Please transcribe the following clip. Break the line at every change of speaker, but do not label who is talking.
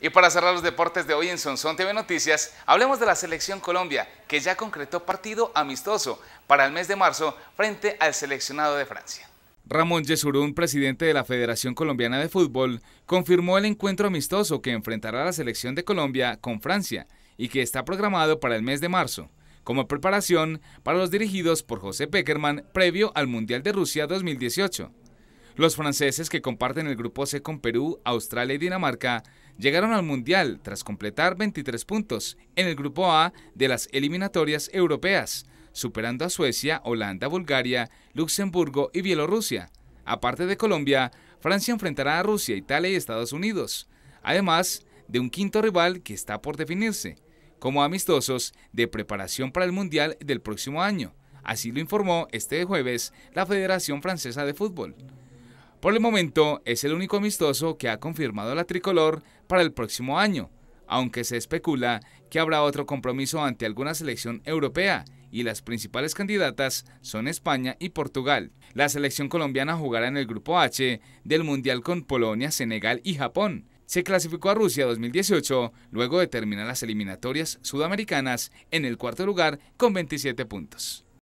Y para cerrar los deportes de hoy en Sonson TV Noticias, hablemos de la selección Colombia, que ya concretó partido amistoso para el mes de marzo frente al seleccionado de Francia. Ramón Yesurún, presidente de la Federación Colombiana de Fútbol, confirmó el encuentro amistoso que enfrentará la selección de Colombia con Francia y que está programado para el mes de marzo, como preparación para los dirigidos por José Pekerman previo al Mundial de Rusia 2018. Los franceses que comparten el grupo C con Perú, Australia y Dinamarca llegaron al Mundial tras completar 23 puntos en el grupo A de las eliminatorias europeas, superando a Suecia, Holanda, Bulgaria, Luxemburgo y Bielorrusia. Aparte de Colombia, Francia enfrentará a Rusia, Italia y Estados Unidos, además de un quinto rival que está por definirse, como amistosos de preparación para el Mundial del próximo año. Así lo informó este jueves la Federación Francesa de Fútbol. Por el momento, es el único amistoso que ha confirmado la tricolor para el próximo año, aunque se especula que habrá otro compromiso ante alguna selección europea y las principales candidatas son España y Portugal. La selección colombiana jugará en el grupo H del Mundial con Polonia, Senegal y Japón. Se clasificó a Rusia 2018 luego de terminar las eliminatorias sudamericanas en el cuarto lugar con 27 puntos.